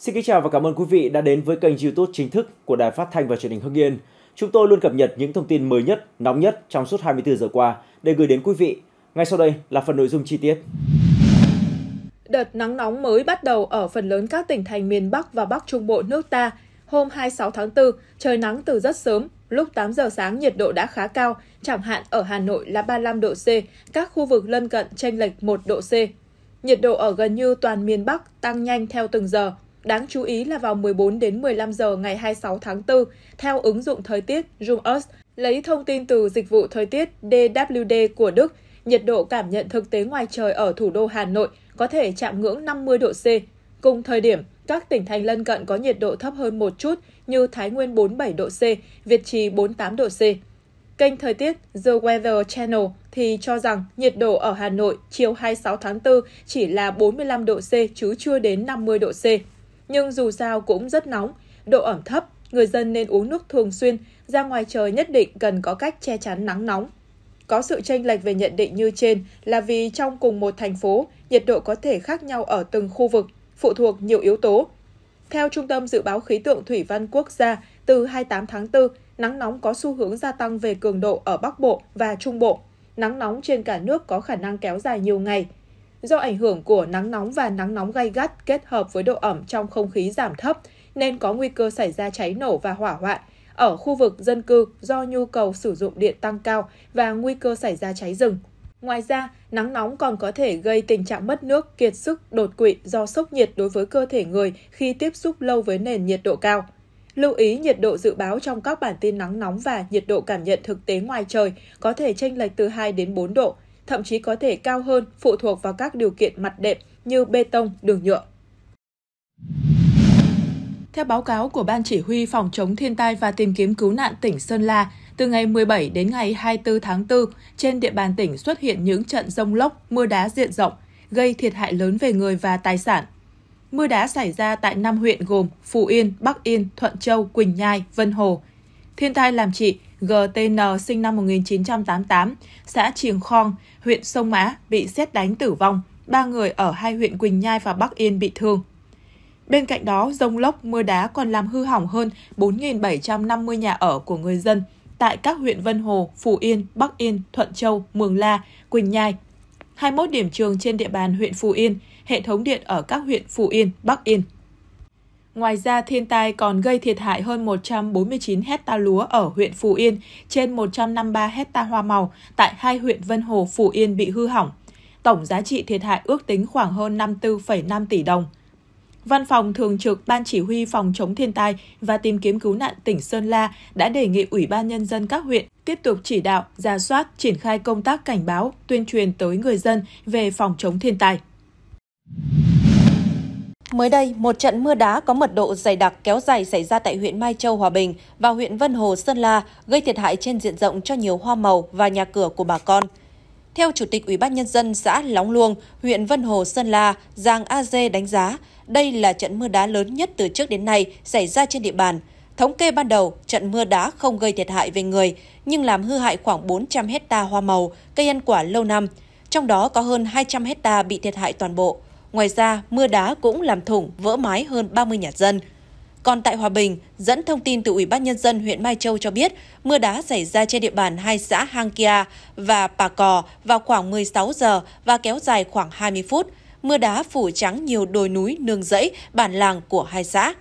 Xin kính chào và cảm ơn quý vị đã đến với kênh YouTube chính thức của Đài Phát thanh và Truyền hình Hưng Yên. Chúng tôi luôn cập nhật những thông tin mới nhất, nóng nhất trong suốt 24 giờ qua để gửi đến quý vị. Ngay sau đây là phần nội dung chi tiết. Đợt nắng nóng mới bắt đầu ở phần lớn các tỉnh thành miền Bắc và Bắc Trung Bộ nước ta. Hôm 26 tháng 4, trời nắng từ rất sớm, lúc 8 giờ sáng nhiệt độ đã khá cao, chẳng hạn ở Hà Nội là 35 độ C, các khu vực lân cận chênh lệch 1 độ C. Nhiệt độ ở gần như toàn miền Bắc tăng nhanh theo từng giờ, Đáng chú ý là vào 14 đến 15 giờ ngày 26 tháng 4, theo ứng dụng thời tiết JoomUs, lấy thông tin từ dịch vụ thời tiết DWD của Đức, nhiệt độ cảm nhận thực tế ngoài trời ở thủ đô Hà Nội có thể chạm ngưỡng 50 độ C. Cùng thời điểm, các tỉnh thành lân cận có nhiệt độ thấp hơn một chút như Thái Nguyên 47 độ C, Việt Trì 48 độ C. Kênh thời tiết The Weather Channel thì cho rằng nhiệt độ ở Hà Nội chiều 26 tháng 4 chỉ là 45 độ C chứ chưa đến 50 độ C nhưng dù sao cũng rất nóng, độ ẩm thấp, người dân nên uống nước thường xuyên, ra ngoài trời nhất định cần có cách che chắn nắng nóng. Có sự chênh lệch về nhận định như trên là vì trong cùng một thành phố, nhiệt độ có thể khác nhau ở từng khu vực, phụ thuộc nhiều yếu tố. Theo Trung tâm Dự báo Khí tượng Thủy văn Quốc gia, từ 28 tháng 4, nắng nóng có xu hướng gia tăng về cường độ ở Bắc Bộ và Trung Bộ. Nắng nóng trên cả nước có khả năng kéo dài nhiều ngày – Do ảnh hưởng của nắng nóng và nắng nóng gay gắt kết hợp với độ ẩm trong không khí giảm thấp nên có nguy cơ xảy ra cháy nổ và hỏa hoạn ở khu vực dân cư do nhu cầu sử dụng điện tăng cao và nguy cơ xảy ra cháy rừng. Ngoài ra, nắng nóng còn có thể gây tình trạng mất nước, kiệt sức, đột quỵ do sốc nhiệt đối với cơ thể người khi tiếp xúc lâu với nền nhiệt độ cao. Lưu ý nhiệt độ dự báo trong các bản tin nắng nóng và nhiệt độ cảm nhận thực tế ngoài trời có thể chênh lệch từ 2 đến 4 độ thậm chí có thể cao hơn phụ thuộc vào các điều kiện mặt đệm như bê tông, đường nhựa. Theo báo cáo của Ban Chỉ huy Phòng chống thiên tai và tìm kiếm cứu nạn tỉnh Sơn La, từ ngày 17 đến ngày 24 tháng 4, trên địa bàn tỉnh xuất hiện những trận rông lốc, mưa đá diện rộng, gây thiệt hại lớn về người và tài sản. Mưa đá xảy ra tại 5 huyện gồm Phú Yên, Bắc Yên, Thuận Châu, Quỳnh Nhai, Vân Hồ. Thiên tai làm chị GTN sinh năm 1988, xã Triềng Khong, huyện Sông Mã bị xét đánh tử vong, ba người ở hai huyện Quỳnh Nhai và Bắc Yên bị thương. Bên cạnh đó, rông lốc, mưa đá còn làm hư hỏng hơn 4.750 nhà ở của người dân tại các huyện Vân Hồ, Phú Yên, Bắc Yên, Thuận Châu, Mường La, Quỳnh Nhai. 21 điểm trường trên địa bàn huyện Phú Yên, hệ thống điện ở các huyện Phú Yên, Bắc Yên. Ngoài ra, thiên tai còn gây thiệt hại hơn 149 hecta lúa ở huyện Phù Yên, trên 153 hecta hoa màu tại hai huyện Vân Hồ, Phù Yên bị hư hỏng. Tổng giá trị thiệt hại ước tính khoảng hơn 54,5 tỷ đồng. Văn phòng Thường trực Ban Chỉ huy Phòng chống thiên tai và tìm kiếm cứu nạn tỉnh Sơn La đã đề nghị Ủy ban Nhân dân các huyện tiếp tục chỉ đạo, ra soát, triển khai công tác cảnh báo, tuyên truyền tới người dân về phòng chống thiên tai. Mới đây, một trận mưa đá có mật độ dày đặc kéo dài xảy ra tại huyện Mai Châu, Hòa Bình và huyện Vân Hồ, Sơn La, gây thiệt hại trên diện rộng cho nhiều hoa màu và nhà cửa của bà con. Theo Chủ tịch Ủy ban Nhân dân xã Lóng Luông, huyện Vân Hồ, Sơn La, Giang A Dê đánh giá, đây là trận mưa đá lớn nhất từ trước đến nay xảy ra trên địa bàn. Thống kê ban đầu, trận mưa đá không gây thiệt hại về người, nhưng làm hư hại khoảng 400 hecta hoa màu, cây ăn quả lâu năm, trong đó có hơn 200 hecta bị thiệt hại toàn bộ. Ngoài ra, mưa đá cũng làm thủng vỡ mái hơn 30 nhà dân. Còn tại Hòa Bình, dẫn thông tin từ Ủy ban Nhân dân huyện Mai Châu cho biết, mưa đá xảy ra trên địa bàn hai xã Hang Kia và Pà Cò vào khoảng 16 giờ và kéo dài khoảng 20 phút. Mưa đá phủ trắng nhiều đồi núi, nương rẫy, bản làng của hai xã.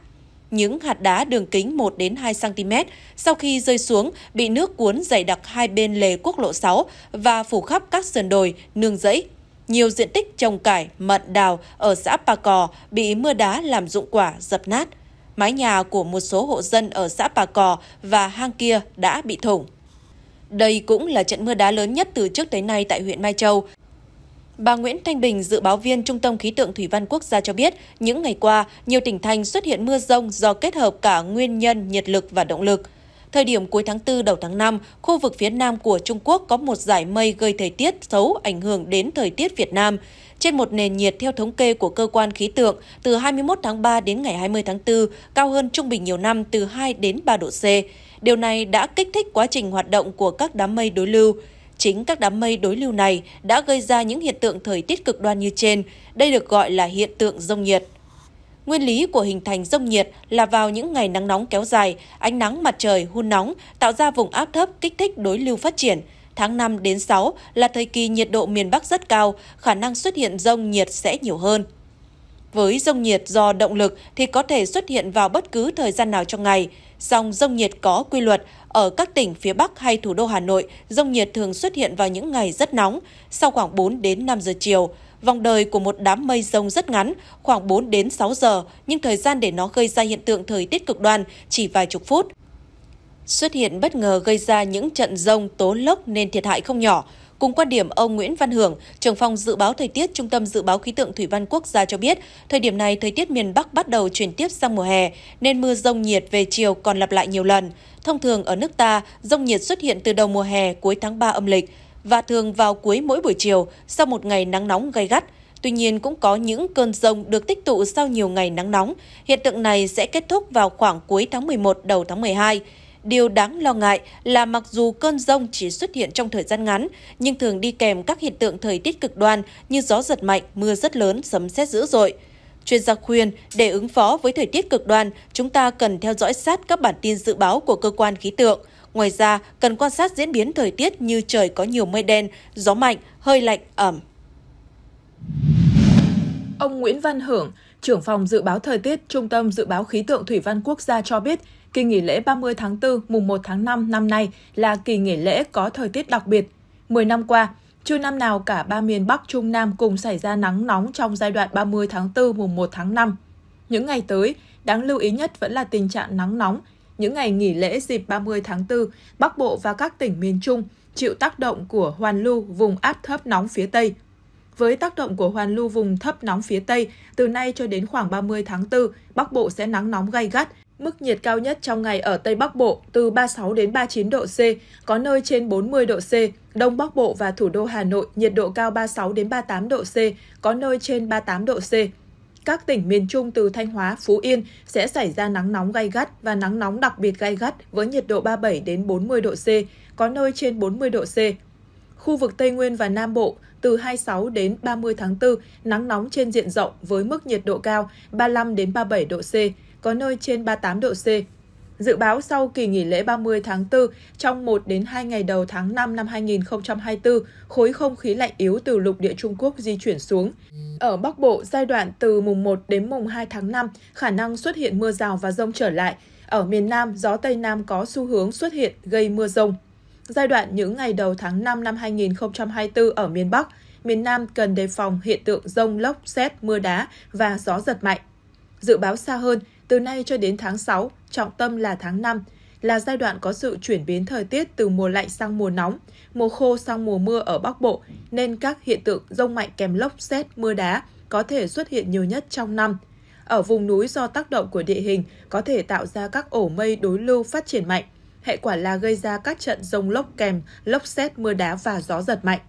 Những hạt đá đường kính 1 đến 2 cm sau khi rơi xuống bị nước cuốn dày đặc hai bên lề quốc lộ 6 và phủ khắp các sườn đồi, nương rẫy nhiều diện tích trồng cải, mận đào ở xã Pà Cò bị mưa đá làm dụng quả, dập nát. Mái nhà của một số hộ dân ở xã Pà Cò và hang kia đã bị thủng. Đây cũng là trận mưa đá lớn nhất từ trước tới nay tại huyện Mai Châu. Bà Nguyễn Thanh Bình, dự báo viên Trung tâm Khí tượng Thủy văn Quốc gia cho biết, những ngày qua, nhiều tỉnh thành xuất hiện mưa rông do kết hợp cả nguyên nhân nhiệt lực và động lực – Thời điểm cuối tháng 4 đầu tháng 5, khu vực phía nam của Trung Quốc có một giải mây gây thời tiết xấu ảnh hưởng đến thời tiết Việt Nam. Trên một nền nhiệt theo thống kê của cơ quan khí tượng, từ 21 tháng 3 đến ngày 20 tháng 4, cao hơn trung bình nhiều năm từ 2 đến 3 độ C. Điều này đã kích thích quá trình hoạt động của các đám mây đối lưu. Chính các đám mây đối lưu này đã gây ra những hiện tượng thời tiết cực đoan như trên. Đây được gọi là hiện tượng rông nhiệt. Nguyên lý của hình thành rông nhiệt là vào những ngày nắng nóng kéo dài, ánh nắng mặt trời hun nóng tạo ra vùng áp thấp kích thích đối lưu phát triển. Tháng 5 đến 6 là thời kỳ nhiệt độ miền Bắc rất cao, khả năng xuất hiện rông nhiệt sẽ nhiều hơn. Với rông nhiệt do động lực thì có thể xuất hiện vào bất cứ thời gian nào trong ngày. Song rông nhiệt có quy luật, ở các tỉnh phía Bắc hay thủ đô Hà Nội, rông nhiệt thường xuất hiện vào những ngày rất nóng, sau khoảng 4 đến 5 giờ chiều. Vòng đời của một đám mây rông rất ngắn, khoảng 4 đến 6 giờ, nhưng thời gian để nó gây ra hiện tượng thời tiết cực đoan chỉ vài chục phút. Xuất hiện bất ngờ gây ra những trận rông tố lốc nên thiệt hại không nhỏ. Cùng quan điểm ông Nguyễn Văn Hưởng, trưởng phòng dự báo thời tiết Trung tâm Dự báo Khí tượng Thủy văn Quốc gia cho biết, thời điểm này thời tiết miền Bắc bắt đầu chuyển tiếp sang mùa hè, nên mưa rông nhiệt về chiều còn lặp lại nhiều lần. Thông thường ở nước ta, rông nhiệt xuất hiện từ đầu mùa hè cuối tháng 3 âm lịch và thường vào cuối mỗi buổi chiều sau một ngày nắng nóng gay gắt. Tuy nhiên cũng có những cơn rông được tích tụ sau nhiều ngày nắng nóng. Hiện tượng này sẽ kết thúc vào khoảng cuối tháng 11 đầu tháng 12. Điều đáng lo ngại là mặc dù cơn rông chỉ xuất hiện trong thời gian ngắn, nhưng thường đi kèm các hiện tượng thời tiết cực đoan như gió giật mạnh, mưa rất lớn, sấm sét dữ dội. Chuyên gia khuyên, để ứng phó với thời tiết cực đoan, chúng ta cần theo dõi sát các bản tin dự báo của cơ quan khí tượng – Ngoài ra, cần quan sát diễn biến thời tiết như trời có nhiều mây đen, gió mạnh, hơi lạnh, ẩm. Ông Nguyễn Văn Hưởng, trưởng phòng dự báo thời tiết Trung tâm Dự báo Khí tượng Thủy văn Quốc gia cho biết, kỳ nghỉ lễ 30 tháng 4 mùng 1 tháng 5 năm nay là kỳ nghỉ lễ có thời tiết đặc biệt. 10 năm qua, chưa năm nào cả ba miền Bắc Trung Nam cùng xảy ra nắng nóng trong giai đoạn 30 tháng 4 mùng 1 tháng 5. Những ngày tới, đáng lưu ý nhất vẫn là tình trạng nắng nóng những ngày nghỉ lễ dịp 30 tháng 4, Bắc Bộ và các tỉnh miền Trung chịu tác động của hoàn lưu vùng áp thấp nóng phía Tây. Với tác động của hoàn lưu vùng thấp nóng phía Tây, từ nay cho đến khoảng 30 tháng 4, Bắc Bộ sẽ nắng nóng gay gắt, Mức nhiệt cao nhất trong ngày ở Tây Bắc Bộ từ 36 đến 39 độ C, có nơi trên 40 độ C. Đông Bắc Bộ và thủ đô Hà Nội nhiệt độ cao 36 đến 38 độ C, có nơi trên 38 độ C. Các tỉnh miền Trung từ Thanh Hóa, Phú Yên sẽ xảy ra nắng nóng gay gắt và nắng nóng đặc biệt gay gắt với nhiệt độ 37 đến 40 độ C, có nơi trên 40 độ C. Khu vực Tây Nguyên và Nam Bộ từ 26 đến 30 tháng 4, nắng nóng trên diện rộng với mức nhiệt độ cao 35 đến 37 độ C, có nơi trên 38 độ C. Dự báo sau kỳ nghỉ lễ 30 tháng 4, trong 1 đến 2 ngày đầu tháng 5 năm 2024, khối không khí lạnh yếu từ lục địa Trung Quốc di chuyển xuống. Ở Bắc Bộ, giai đoạn từ mùng 1 đến mùng 2 tháng 5, khả năng xuất hiện mưa rào và rông trở lại. Ở miền Nam, gió Tây Nam có xu hướng xuất hiện gây mưa rông. Giai đoạn những ngày đầu tháng 5 năm 2024 ở miền Bắc, miền Nam cần đề phòng hiện tượng rông lốc, xét, mưa đá và gió giật mạnh. Dự báo xa hơn, từ nay cho đến tháng 6, trọng tâm là tháng 5, là giai đoạn có sự chuyển biến thời tiết từ mùa lạnh sang mùa nóng, mùa khô sang mùa mưa ở Bắc Bộ, nên các hiện tượng rông mạnh kèm lốc xét, mưa đá có thể xuất hiện nhiều nhất trong năm. Ở vùng núi do tác động của địa hình có thể tạo ra các ổ mây đối lưu phát triển mạnh. Hệ quả là gây ra các trận rông lốc kèm, lốc xét, mưa đá và gió giật mạnh.